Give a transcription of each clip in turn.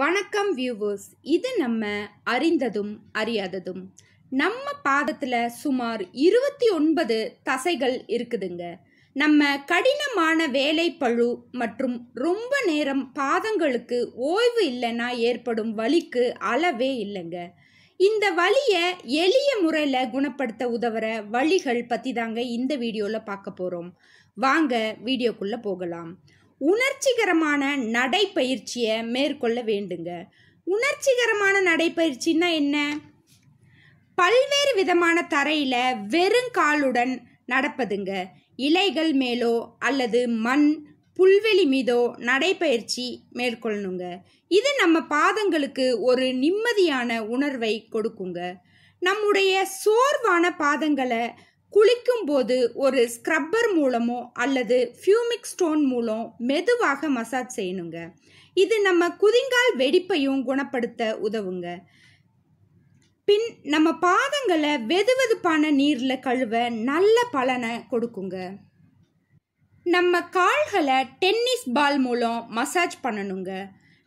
வணக்கம் வியூவர்ஸ் இது நம்ம அறிந்ததும் அறியாததும் நம்ம பாதத்தில் சுமார் இருபத்தி ஒன்பது தசைகள் இருக்குதுங்க நம்ம கடினமான வேலை பழு மற்றும் ரொம்ப நேரம் பாதங்களுக்கு ஓய்வு இல்லைன்னா ஏற்படும் வலிக்கு அளவே இல்லைங்க இந்த வலியை எளிய முறையில் குணப்படுத்த உதவுற வழிகள் பற்றி தாங்க இந்த வீடியோவில் பார்க்க போகிறோம் வாங்க வீடியோக்குள்ளே போகலாம் உணர்ச்சிகரமான நடைப்பயிற்சியை மேற்கொள்ள வேண்டுங்க உணர்ச்சிகரமான நடைப்பயிற்சின்னா என்ன பல்வேறு விதமான தரையில் வெறுங்காலுடன் நடப்பதுங்க இலைகள் மேலோ அல்லது மண் புல்வெளி மீதோ நடைப்பயிற்சி மேற்கொள்ளணுங்க இது நம்ம பாதங்களுக்கு ஒரு நிம்மதியான உணர்வை கொடுக்குங்க நம்முடைய சோர்வான பாதங்களை குளிக்கும்போது ஒரு ஸ்க்ரப்பர் மூலமோ அல்லது ஃபியூமிக் ஸ்டோன் மூலம் மெதுவாக மசாஜ் செய்யணுங்க இது நம்ம குதிங்கால் வெடிப்பையும் குணப்படுத்த உதவுங்க பின் நம்ம பாதங்களை வெது வெதுப்பான நீரில் கழுவ நல்ல பலனை கொடுக்குங்க நம்ம கால்களை டென்னிஸ் பால் மூலம் மசாஜ் பண்ணணுங்க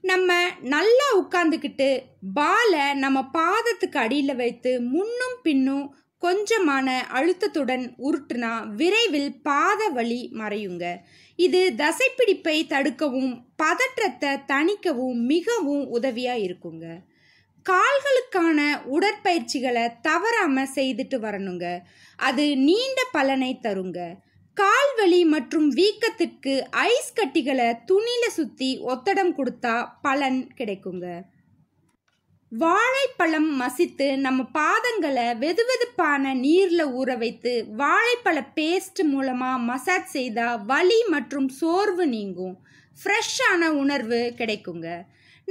நம்ம நல்லா உட்காந்துக்கிட்டு பாலை நம்ம பாதத்துக்கு அடியில் வைத்து முன்னும் பின்னும் கொஞ்சமான அழுத்தத்துடன் உருட்டுனா விரைவில் பாத வழி மறையுங்க இது தசைப்பிடிப்பை தடுக்கவும் பதற்றத்தை தணிக்கவும் மிகவும் உதவியாக இருக்குங்க கால்களுக்கான உடற்பயிற்சிகளை தவறாமல் செய்துட்டு வரணுங்க அது நீண்ட பலனை தருங்க வலி மற்றும் வீக்கத்திற்கு ஐஸ் கட்டிகளை துணியில் சுற்றி ஒத்தடம் கொடுத்தா பலன் கிடைக்குங்க வாழைப்பழம் மசித்து நம்ம பாதங்களை வெது வெதுப்பான நீரில் ஊற வைத்து வாழைப்பழ பேஸ்ட் மூலமாக மசாஜ் செய்தால் வலி மற்றும் சோர்வு நீங்கும் ஃப்ரெஷ்ஷான உணர்வு கிடைக்குங்க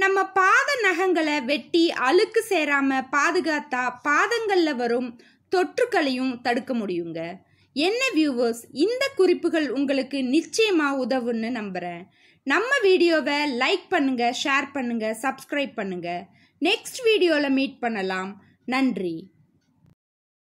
நம்ம பாத நகங்களை வெட்டி அழுக்கு சேராமல் பாதுகாத்தா பாதங்களில் வரும் தொற்றுக்களையும் தடுக்க முடியுங்க என்ன வியூவர்ஸ் இந்த குறிப்புகள் உங்களுக்கு நிச்சயமாக உதவுன்னு நம்புகிறேன் நம்ம வீடியோவை லைக் பண்ணுங்கள் ஷேர் பண்ணுங்கள் சப்ஸ்கிரைப் பண்ணுங்கள் நெக்ஸ்ட் வீடியோவில் மீட் பண்ணலாம் நன்றி